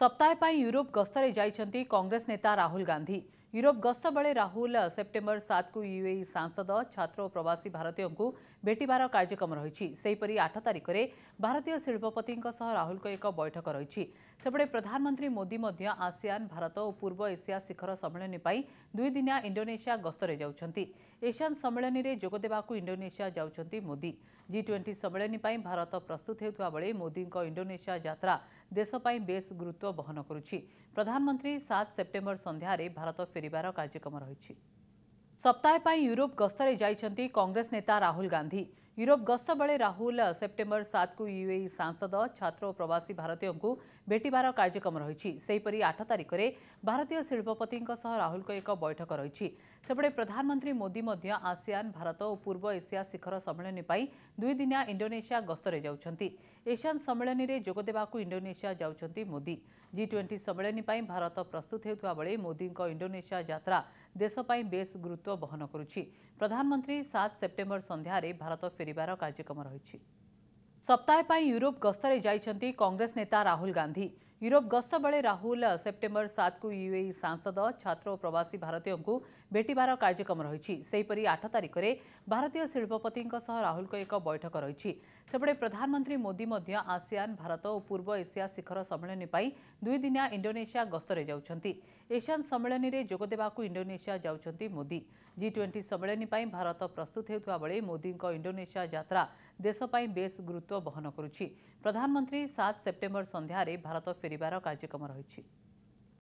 ସପ୍ତାହେ ପାଇଁ ୟୁରୋପ ଗସ୍ତରେ ଯାଇଛନ୍ତି କଂଗ୍ରେସ ନେତା ରାହୁଲ ଗାନ୍ଧୀ ୟୁରୋପ ଗସ୍ତ ବେଳେ ରାହୁଲ ସେପ୍ଟେମ୍ବର ସାତକୁ ୟୁଏଇ ସାଂସଦ ଛାତ୍ର ଓ ପ୍ରବାସୀ ଭାରତୀୟଙ୍କୁ ଭେଟିବାର କାର୍ଯ୍ୟକ୍ରମ ରହିଛି ସେହିପରି ଆଠ ତାରିଖରେ ଭାରତୀୟ ଶିଳ୍ପପତିଙ୍କ ସହ ରାହୁଲଙ୍କ ଏକ ବୈଠକ ରହିଛି ସେପଟେ ପ୍ରଧାନମନ୍ତ୍ରୀ ମୋଦି ମଧ୍ୟ ଆସିଆନ୍ ଭାରତ ଓ ପୂର୍ବ ଏସିଆ ଶିଖର ସମ୍ମିଳନୀ ପାଇଁ ଦୁଇଦିନିଆ ଇଣ୍ଡୋନେସିଆ ଗସ୍ତରେ ଯାଉଛନ୍ତି ଏସିଆନ୍ ସମ୍ମିଳନୀରେ ଯୋଗ ଦେବାକୁ ଇଣ୍ଡୋନେସିଆ ଯାଉଛନ୍ତି ମୋଦି ଜି ଟ୍ୱେଣ୍ଟି ସମ୍ମିଳନୀ ପାଇଁ ଭାରତ ପ୍ରସ୍ତୁତ ହେଉଥିବା ବେଳେ ମୋଦିଙ୍କ ଇଣ୍ଡୋନେସିଆ ଯାତ୍ରା ଦେଶ ପାଇଁ ବେଶ୍ ଗୁରୁତ୍ୱ ବହନ କରୁଛି ପ୍ରଧାନମନ୍ତ୍ରୀ ସାତ ସେପ୍ଟେମ୍ବର ସନ୍ଧ୍ୟାରେ ଭାରତ ଫେରିବାର କାର୍ଯ୍ୟକ୍ରମ ରହିଛି ସପ୍ତାହେ ପାଇଁ ୟୁରୋପ ଗସ୍ତରେ ଯାଇଛନ୍ତି କଂଗ୍ରେସ ନେତା ରାହୁଲ ଗାନ୍ଧୀ ಯುರೋಪ್ ಗಸ್ತ ಬಳಿ ರಾಹುಲ್ ಸೆಪ್ಟೆಂಬರ್ ಸಾತಕ್ಕೂ ಯುಎಇ ସାଂସଦ ଛାତ୍ର ଓ ପ୍ରବାସୀ ଭାରତୀୟଙ୍କୁ ଭେଟିବାର କାର୍ଯ୍ୟକ୍ରମ ରହିଛି ସେହିପରି ଆଠ ତାରିଖରେ ଭାରତୀୟ ଶିଳ୍ପପତିଙ୍କ ସହ ରାହୁଲଙ୍କ ଏକ ବୈଠକ ରହିଛି ସେପଟେ ପ୍ରଧାନମନ୍ତ୍ରୀ ମୋଦି ମଧ୍ୟ ଆସିଆନ୍ ଭାରତ ଓ ପୂର୍ବ ଏସିଆ ଶିଖର ସମ୍ମିଳନୀ ପାଇଁ ଦୁଇଦିନିଆ ଇଣ୍ଡୋନେସିଆ ଗସ୍ତରେ ଯାଉଛନ୍ତି ଏସିଆନ୍ ସମ୍ମିଳନୀରେ ଯୋଗ ଦେବାକୁ ଇଣ୍ଡୋନେସିଆ ଯାଉଛନ୍ତି ମୋଦି ଜି ଟ୍ୱେଣ୍ଟି ସମ୍ମିଳନୀ ପାଇଁ ଭାରତ ପ୍ରସ୍ତୁତ ହେଉଥିବା ବେଳେ ମୋଦିଙ୍କ ଇଣ୍ଡୋନେସିଆ ଯାତ୍ରା ଦେଶ ପାଇଁ ବେଶ୍ ଗୁରୁତ୍ୱ ବହନ କରୁଛି ପ୍ରଧାନମନ୍ତ୍ରୀ ସାତ ସେପ୍ଟେମ୍ବର ସନ୍ଧ୍ୟାରେ ଭାରତ ଫେରିବାର କାର୍ଯ୍ୟକ୍ରମ ରହିଛି ସପ୍ତାହେ ପାଇଁ ୟୁରୋପ ଗସ୍ତରେ ଯାଇଛନ୍ତି କଂଗ୍ରେସ ନେତା ରାହୁଲ ଗାନ୍ଧୀ यूरोप गस्त बेले राहुल सेप्टेम्बर सात को यूएई सांसद छात्र और प्रवासी भारतीयों को भेटबार कार्यक्रम रही सेहीपरि आठ में भारतीय शिल्पपति राहुल एक बैठक रही प्रधानमंत्री मोदी आसियान भारत और पूर्व एशिया शिखर सम्मेलन दुईदिनिया इंडोने गस्तर जाऊँच सम्मेलन में जोगदेवा इंडोने जाऊँच मोदी जी ट्वेंटी सम्मेलन भारत प्रस्तुत होता बेले मोदी इंडोने जत्रा देशपाई बेस गुरुत्व बहन कर प्रधानमंत्री सात सेप्टेम्बर संध्यार भारत ଫେରିବାର କାର୍ଯ୍ୟକ୍ରମ ରହିଛି